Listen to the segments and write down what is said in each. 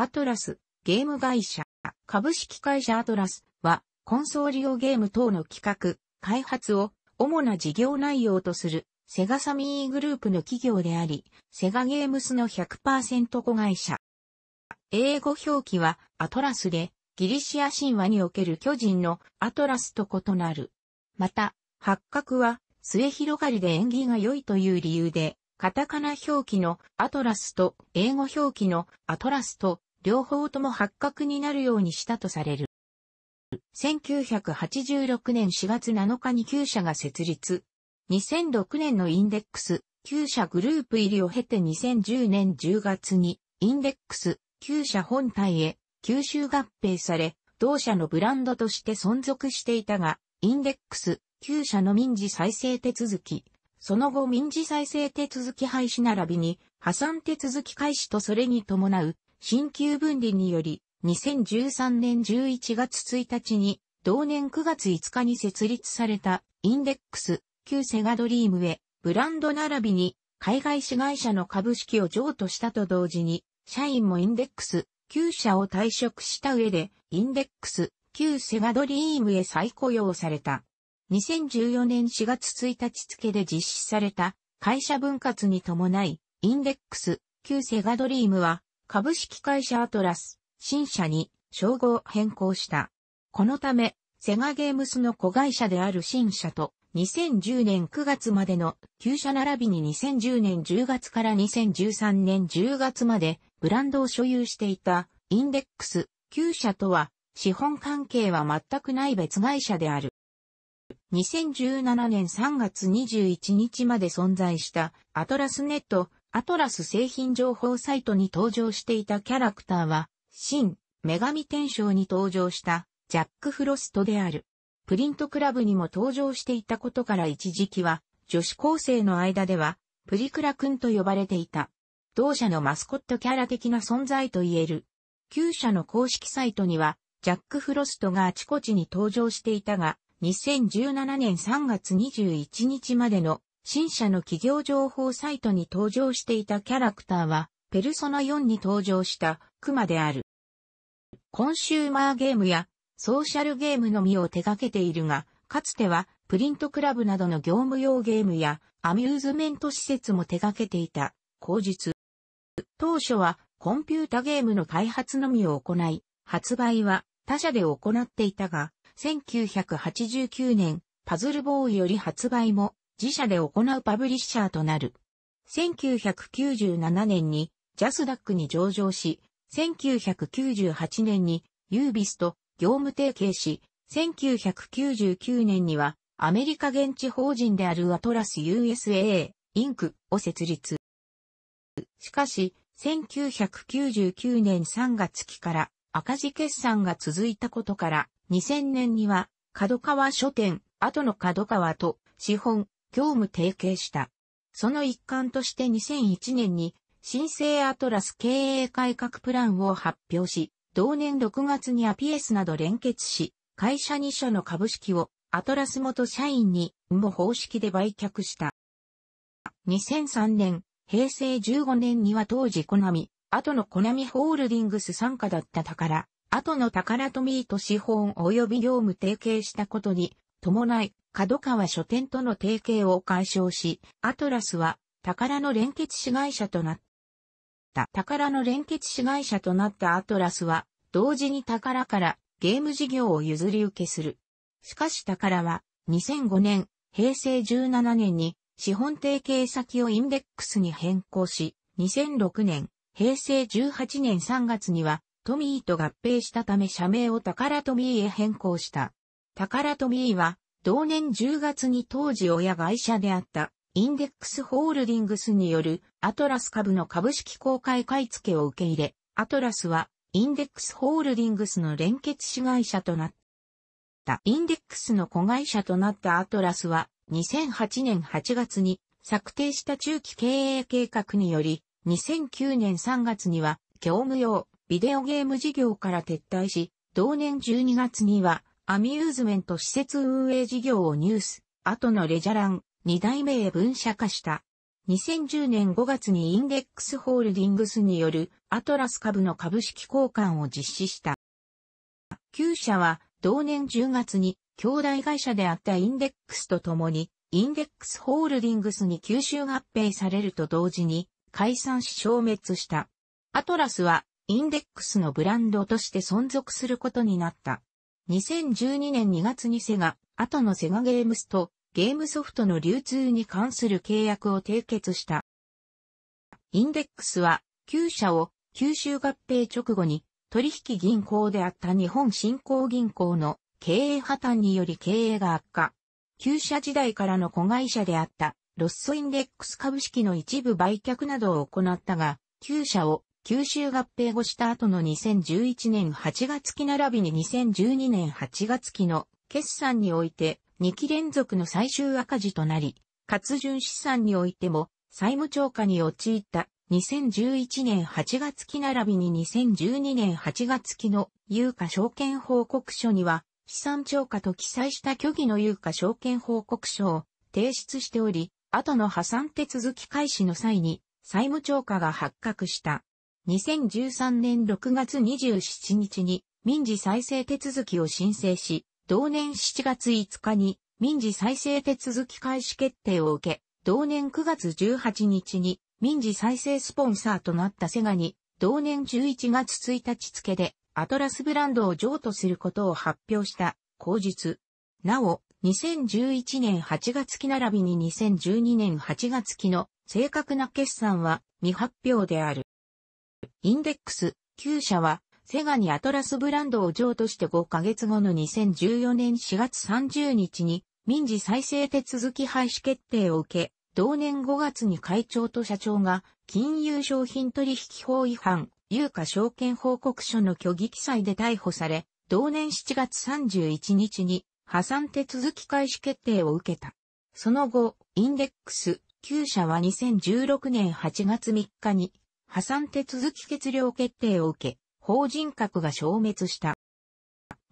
アトラス、ゲーム会社、株式会社アトラスは、コンソーリオゲーム等の企画、開発を主な事業内容とする、セガサミーグループの企業であり、セガゲームスの100%子会社。英語表記はアトラスで、ギリシア神話における巨人のアトラスと異なる。また、八角は末広がりで縁起が良いという理由で、カタカナ表記のアトラスと英語表記のアトラスと両方とも発覚になるようにしたとされる。1986年4月7日に旧社が設立。2006年のインデックス、旧社グループ入りを経て2010年10月に、インデックス、旧社本体へ、吸収合併され、同社のブランドとして存続していたが、インデックス、旧社の民事再生手続き、その後民事再生手続き廃止並びに破産手続き開始とそれに伴う新旧分離により、2013年11月1日に、同年9月5日に設立された、インデックス、旧セガドリームへ、ブランド並びに、海外市会社の株式を譲渡したと同時に、社員もインデックス、旧社を退職した上で、インデックス、旧セガドリームへ再雇用された。2014年4月1日付で実施された会社分割に伴い、インデックス、旧セガドリームは株式会社アトラス、新社に称号変更した。このため、セガゲームスの子会社である新社と、2010年9月までの旧社並びに2010年10月から2013年10月までブランドを所有していたインデックス旧社とは資本関係は全くない別会社である。2017年3月21日まで存在したアトラスネットアトラス製品情報サイトに登場していたキャラクターは、新、女神天章に登場したジャック・フロストである。プリントクラブにも登場していたことから一時期は、女子高生の間では、プリクラ君と呼ばれていた。同社のマスコットキャラ的な存在と言える。旧社の公式サイトには、ジャック・フロストがあちこちに登場していたが、2017年3月21日までの新社の企業情報サイトに登場していたキャラクターは、ペルソナ4に登場したクマである。コンシューマーゲームやソーシャルゲームのみを手掛けているが、かつてはプリントクラブなどの業務用ゲームやアミューズメント施設も手掛けていた、後日。当初はコンピュータゲームの開発のみを行い、発売は他社で行っていたが、1989年、パズルボーイより発売も自社で行うパブリッシャーとなる。1997年にジャスダックに上場し、1998年にユービスと業務提携し、1999年にはアメリカ現地法人であるアトラス USA インクを設立。しかし、1999年3月期から赤字決算が続いたことから、2000年には角川書店、後の角川と資本、業務提携した。その一環として2001年に新生アトラス経営改革プランを発表し、同年6月にアピエスなど連結し、会社2社の株式をアトラス元社員に、も方式で売却した。2003年、平成15年には当時コナミ、後のコナミホールディングス参加だった宝、後の宝ー利資本及び業務提携したことに伴い、角川書店との提携を解消し、アトラスは、宝の連結子会社となった。宝の連結子会社となったアトラスは、同時に宝からゲーム事業を譲り受けする。しかし宝は、2005年、平成17年に、資本提携先をインデックスに変更し、2006年、平成18年3月には、トミーと合併したため社名を宝トミーへ変更した。タカラトミーは、同年10月に当時親会社であった、インデックスホールディングスによるアトラス株の株式公開買い付けを受け入れ、アトラスはインデックスホールディングスの連結子会社となった。インデックスの子会社となったアトラスは2008年8月に策定した中期経営計画により2009年3月には業務用ビデオゲーム事業から撤退し、同年12月にはアミューズメント施設運営事業をニュース、後のレジャラン、二代目へ分社化した。2010年5月にインデックスホールディングスによるアトラス株の株式交換を実施した。旧社は同年10月に兄弟会社であったインデックスと共にインデックスホールディングスに吸収合併されると同時に解散し消滅した。アトラスはインデックスのブランドとして存続することになった。2012年2月にセガ、後のセガゲームスとゲームソフトの流通に関する契約を締結した。インデックスは旧社を吸収合併直後に取引銀行であった日本振興銀行の経営破綻により経営が悪化。旧社時代からの子会社であったロッソインデックス株式の一部売却などを行ったが、旧社を吸収合併後した後の2011年8月期並びに2012年8月期の決算において2期連続の最終赤字となり、活順資産においても債務超過に陥った2011年8月期並びに2012年8月期の有価証券報告書には、資産超過と記載した虚偽の有価証券報告書を提出しており、後の破産手続き開始の際に債務超過が発覚した。2013年6月27日に民事再生手続きを申請し、同年7月5日に民事再生手続き開始決定を受け、同年9月18日に民事再生スポンサーとなったセガに、同年11月1日付でアトラスブランドを譲渡することを発表した口述。なお、2011年8月期並びに2012年8月期の正確な決算は未発表である。インデックス、9社は、セガにアトラスブランドを譲渡して5ヶ月後の2014年4月30日に、民事再生手続き廃止決定を受け、同年5月に会長と社長が、金融商品取引法違反、有価証券報告書の虚偽記載で逮捕され、同年7月31日に破産手続き開始決定を受けた。その後、インデックス、9社は2016年8月3日に破産手続き決了決定を受け、法人格が消滅した。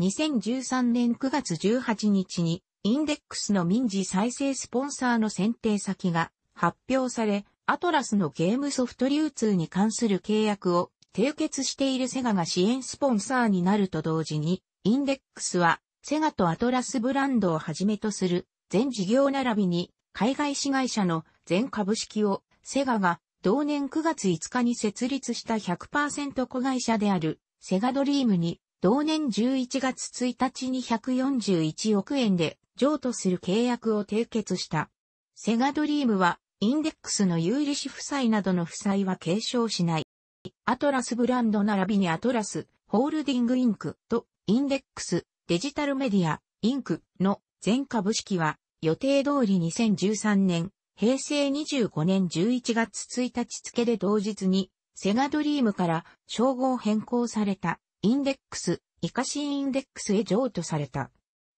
2013年9月18日に、インデックスの民事再生スポンサーの選定先が発表され、アトラスのゲームソフト流通に関する契約を締結しているセガが支援スポンサーになると同時に、インデックスはセガとアトラスブランドをはじめとする全事業並びに海外子会社の全株式をセガが同年9月5日に設立した100%子会社であるセガドリームに同年11月1日に141億円で譲渡する契約を締結した。セガドリームはインデックスの有利子負債などの負債は継承しない。アトラスブランド並びにアトラスホールディングインクとインデックスデジタルメディアインクの全株式は予定通り2013年平成25年11月1日付で同日に、セガドリームから称号変更された、インデックス、イカシーインデックスへ譲渡された。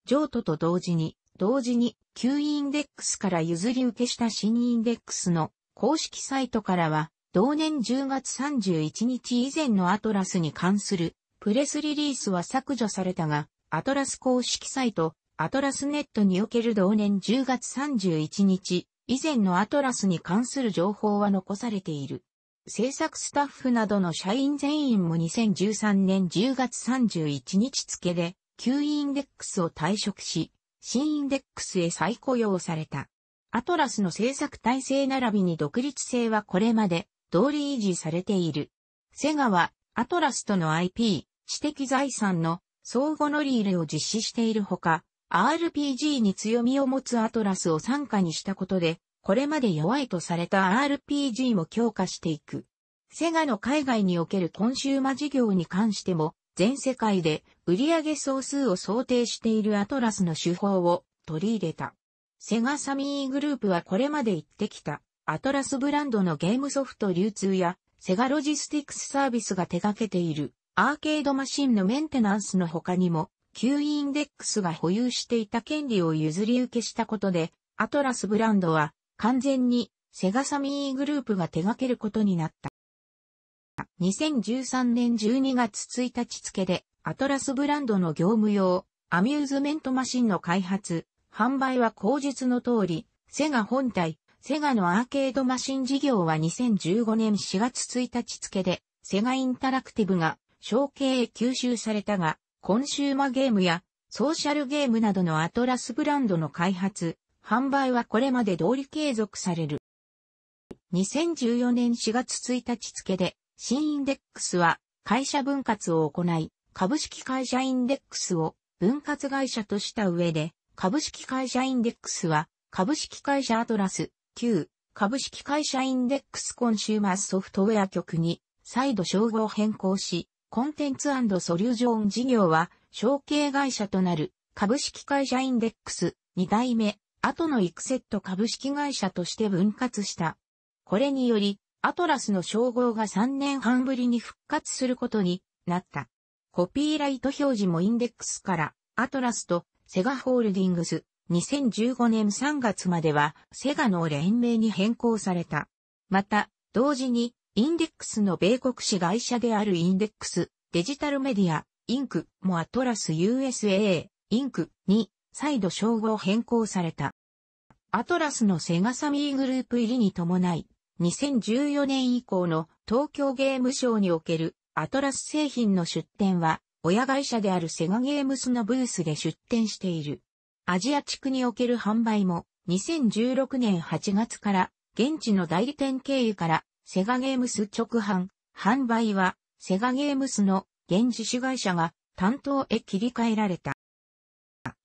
譲渡と同時に、同時に、旧インデックスから譲り受けした新インデックスの公式サイトからは、同年10月31日以前のアトラスに関するプレスリリースは削除されたが、アトラス公式サイト、アトラスネットにおける同年10月31日以前のアトラスに関する情報は残されている。制作スタッフなどの社員全員も2013年10月31日付で、旧インデックスを退職し、新インデックスへ再雇用された。アトラスの制作体制並びに独立性はこれまで通り維持されている。セガはアトラスとの IP、知的財産の相互乗り入れを実施しているほか、RPG に強みを持つアトラスを参加にしたことで、これまで弱いとされた RPG も強化していく。セガの海外におけるコンシューマ事業に関しても、全世界で売上総数を想定しているアトラスの手法を取り入れた。セガサミーグループはこれまで言ってきた、アトラスブランドのゲームソフト流通や、セガロジスティックスサービスが手掛けている、アーケードマシンのメンテナンスの他にも、旧インデックスが保有していた権利を譲り受けしたことで、アトラスブランドは完全にセガサミーグループが手掛けることになった。2013年12月1日付で、アトラスブランドの業務用、アミューズメントマシンの開発、販売は口述の通り、セガ本体、セガのアーケードマシン事業は2015年4月1日付で、セガインタラクティブが承継へ吸収されたが、コンシューマゲームやソーシャルゲームなどのアトラスブランドの開発、販売はこれまで通り継続される。2014年4月1日付で、新インデックスは会社分割を行い、株式会社インデックスを分割会社とした上で、株式会社インデックスは株式会社アトラス、旧株式会社インデックスコンシューマーソフトウェア局に再度称号を変更し、コンテンツソリュージョン事業は、承継会社となる株式会社インデックス2代目、後のイクセット株式会社として分割した。これにより、アトラスの称号が3年半ぶりに復活することになった。コピーライト表示もインデックスから、アトラスとセガホールディングス、2015年3月まではセガの連名に変更された。また、同時にインデックスの米国市会社であるインデックス、デジタルメディア、インク、もアトラス USA、インクに再度称号変更された。アトラスのセガサミーグループ入りに伴い、2014年以降の東京ゲームショーにおけるアトラス製品の出展は、親会社であるセガゲームスのブースで出展している。アジア地区における販売も、2016年8月から、現地の代理店経由からセガゲームス直販、販売は、セガゲームスの現自主会社が担当へ切り替えられた。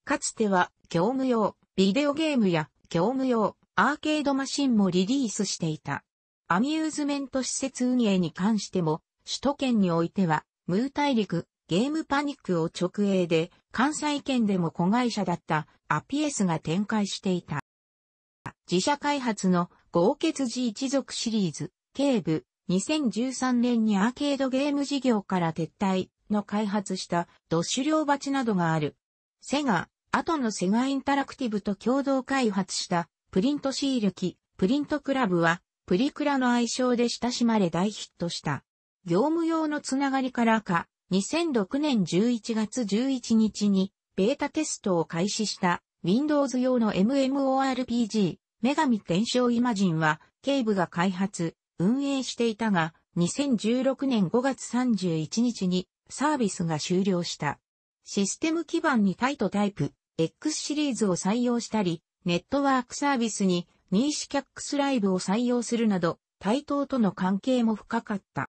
かつては、業務用、ビデオゲームや業務用、アーケードマシンもリリースしていた。アミューズメント施設運営に関しても、首都圏においては、ムー大陸、ゲームパニックを直営で、関西圏でも子会社だったアピエスが展開していた。自社開発の豪傑寺一族シリーズ、警部、2013年にアーケードゲーム事業から撤退の開発したドッシュ両鉢などがある。セガ、後のセガインタラクティブと共同開発したプリントシール機、プリントクラブはプリクラの愛称で親しまれ大ヒットした。業務用のつながりからか、2006年11月11日にベータテストを開始した Windows 用の MMORPG 女神転生イマジンは、警部が開発、運営していたが、2016年5月31日にサービスが終了した。システム基盤にタイトタイプ X シリーズを採用したり、ネットワークサービスにニーシキャックスライブを採用するなど、対等との関係も深かった。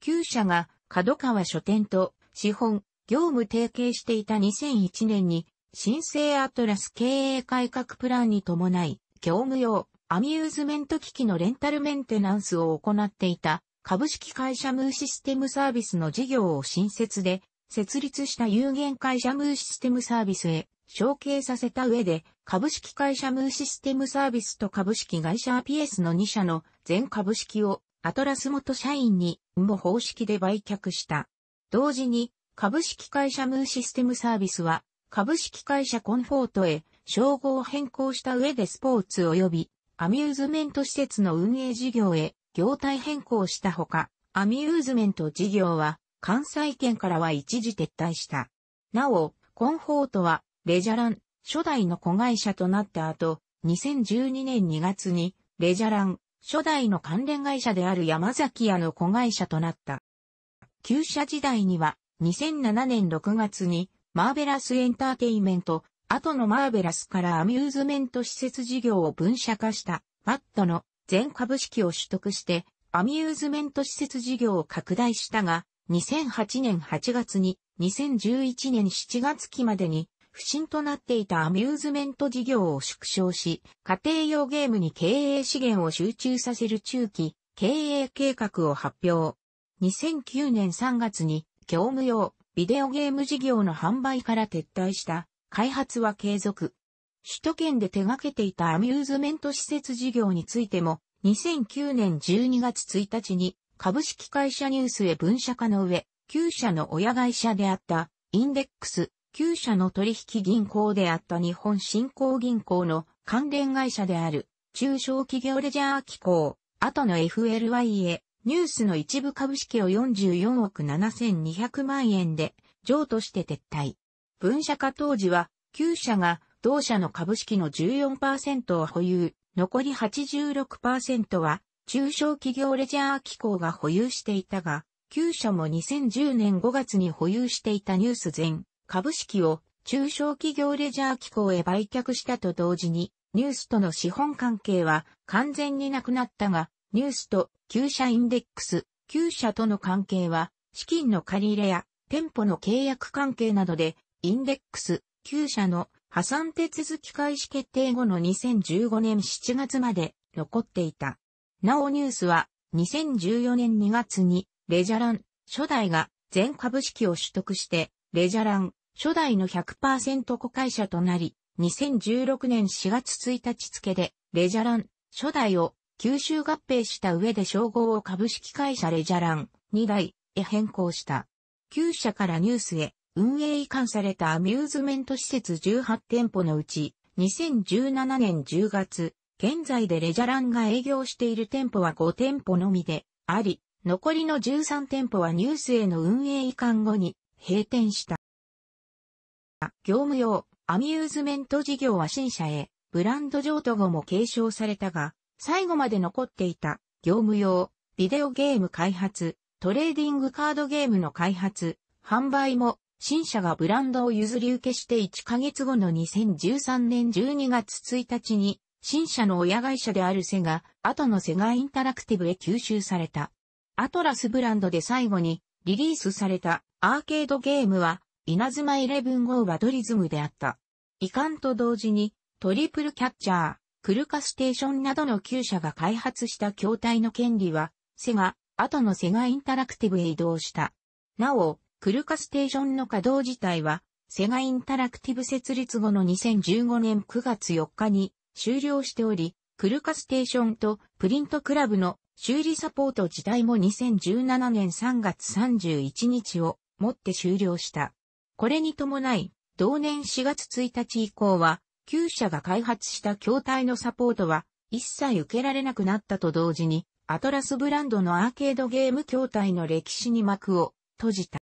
旧社が角川書店と資本、業務提携していた2001年に、新生アトラス経営改革プランに伴い、業務用、アミューズメント機器のレンタルメンテナンスを行っていた株式会社ムーシステムサービスの事業を新設で設立した有限会社ムーシステムサービスへ承継させた上で株式会社ムーシステムサービスと株式会社 PS の2社の全株式をアトラス元社員にも方式で売却した。同時に株式会社ムーシステムサービスは株式会社コンフォートへ称号を変更した上でスポーツ及びアミューズメント施設の運営事業へ業態変更したほか、アミューズメント事業は関西圏からは一時撤退した。なお、コンフォートはレジャラン初代の子会社となった後、2012年2月にレジャラン初代の関連会社である山崎屋の子会社となった。旧社時代には2007年6月にマーベラスエンターテイメント後のマーベラスからアミューズメント施設事業を分社化した、マットの全株式を取得して、アミューズメント施設事業を拡大したが、2008年8月に、2011年7月期までに、不振となっていたアミューズメント事業を縮小し、家庭用ゲームに経営資源を集中させる中期、経営計画を発表。2009年3月に、業務用、ビデオゲーム事業の販売から撤退した、開発は継続。首都圏で手掛けていたアミューズメント施設事業についても、2009年12月1日に株式会社ニュースへ分社化の上、旧社の親会社であったインデックス、旧社の取引銀行であった日本振興銀行の関連会社である中小企業レジャー機構、後の FLY へニュースの一部株式を44億7200万円で譲渡して撤退。分社化当時は、旧社が同社の株式の14%を保有、残り86%は中小企業レジャー機構が保有していたが、旧社も2010年5月に保有していたニュース全株式を中小企業レジャー機構へ売却したと同時に、ニュースとの資本関係は完全になくなったが、ニュースと旧社インデックス、旧社との関係は資金の借り入れや店舗の契約関係などでインデックス、旧社の破産手続き開始決定後の2015年7月まで残っていた。なおニュースは2014年2月にレジャラン初代が全株式を取得してレジャラン初代の100%子会社となり2016年4月1日付でレジャラン初代を吸収合併した上で称号を株式会社レジャラン2代へ変更した。旧社からニュースへ運営移管されたアミューズメント施設18店舗のうち、2017年10月、現在でレジャランが営業している店舗は5店舗のみであり、残りの13店舗はニュースへの運営移管後に閉店した。業務用、アミューズメント事業は新社へ、ブランド譲渡後も継承されたが、最後まで残っていた、業務用、ビデオゲーム開発、トレーディングカードゲームの開発、販売も新社がブランドを譲り受けして1ヶ月後の2013年12月1日に、新社の親会社であるセガ、後のセガインタラクティブへ吸収された。アトラスブランドで最後にリリースされたアーケードゲームは、稲妻11号バドリズムであった。遺憾と同時に、トリプルキャッチャー、クルカステーションなどの旧社が開発した筐体の権利は、セガ、後のセガインタラクティブへ移動した。なお、クルカステーションの稼働自体は、セガインタラクティブ設立後の2015年9月4日に終了しており、クルカステーションとプリントクラブの修理サポート自体も2017年3月31日をもって終了した。これに伴い、同年4月1日以降は、旧社が開発した筐体のサポートは一切受けられなくなったと同時に、アトラスブランドのアーケードゲーム筐体の歴史に幕を閉じた。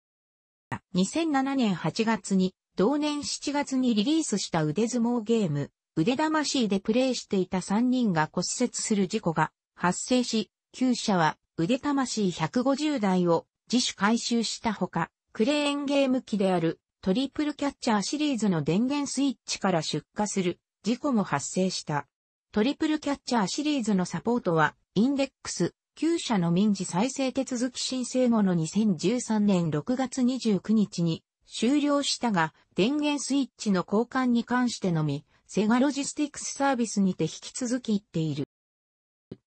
2007年8月に、同年7月にリリースした腕相撲ゲーム、腕魂でプレイしていた3人が骨折する事故が発生し、旧社は腕魂150台を自主回収したほか、クレーンゲーム機であるトリプルキャッチャーシリーズの電源スイッチから出荷する事故も発生した。トリプルキャッチャーシリーズのサポートはインデックス旧社の民事再生手続き申請後の2013年6月29日に終了したが、電源スイッチの交換に関してのみ、セガロジスティックスサービスにて引き続き行っている。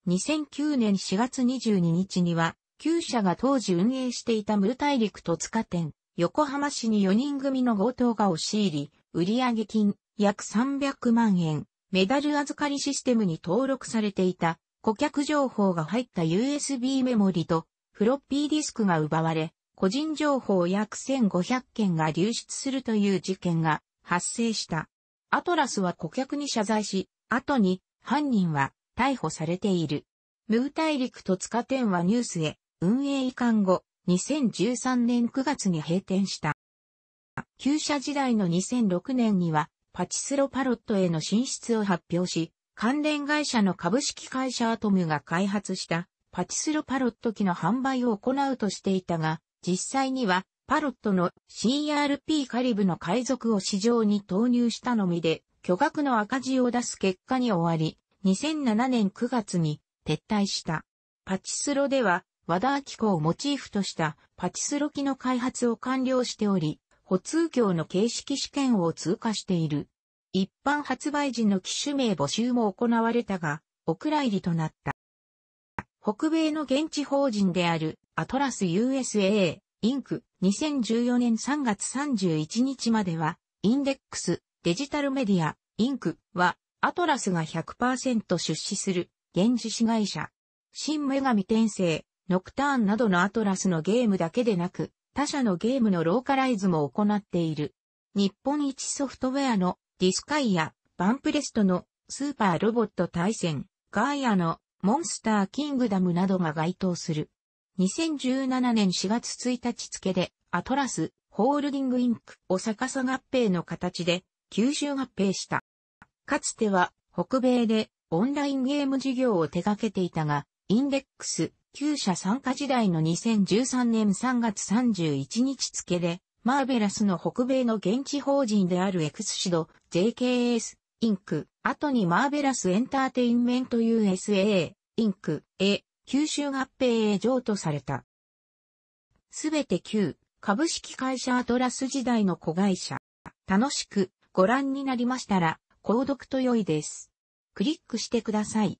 2009年4月22日には、旧社が当時運営していたムル大陸戸塚店、横浜市に4人組の強盗が押し入り、売上金約300万円、メダル預かりシステムに登録されていた顧客情報が入った USB メモリとフロッピーディスクが奪われ、個人情報約1500件が流出するという事件が発生した。アトラスは顧客に謝罪し、後に犯人は逮捕されている。ムー大陸と塚店はニュースへ運営移管後、2013年9月に閉店した。旧社時代の2006年にはパチスロパロットへの進出を発表し、関連会社の株式会社アトムが開発したパチスロパロット機の販売を行うとしていたが、実際にはパロットの CRP カリブの海賊を市場に投入したのみで巨額の赤字を出す結果に終わり、2007年9月に撤退した。パチスロでは和田明子をモチーフとしたパチスロ機の開発を完了しており、補通教の形式試験を通過している。一般発売時の機種名募集も行われたが、お蔵入りとなった。北米の現地法人であるアトラス USA インク2014年3月31日までは、インデックスデジタルメディアインクはアトラスが100%出資する現地子会社。新女神転生、ノクターンなどのアトラスのゲームだけでなく、他社のゲームのローカライズも行っている。日本一ソフトウェアのディスカイア、バンプレストのスーパーロボット対戦、ガーヤのモンスターキングダムなどが該当する。2017年4月1日付でアトラスホールディングインクを逆さ合併の形で吸収合併した。かつては北米でオンラインゲーム事業を手掛けていたが、インデックス、旧社参加時代の2013年3月31日付で、マーベラスの北米の現地法人であるエクスシド、JKS、インク、後にマーベラスエンターテインメント USA、インク、へ、吸収合併へ譲渡された。すべて旧、株式会社アトラス時代の子会社。楽しくご覧になりましたら、購読と良いです。クリックしてください。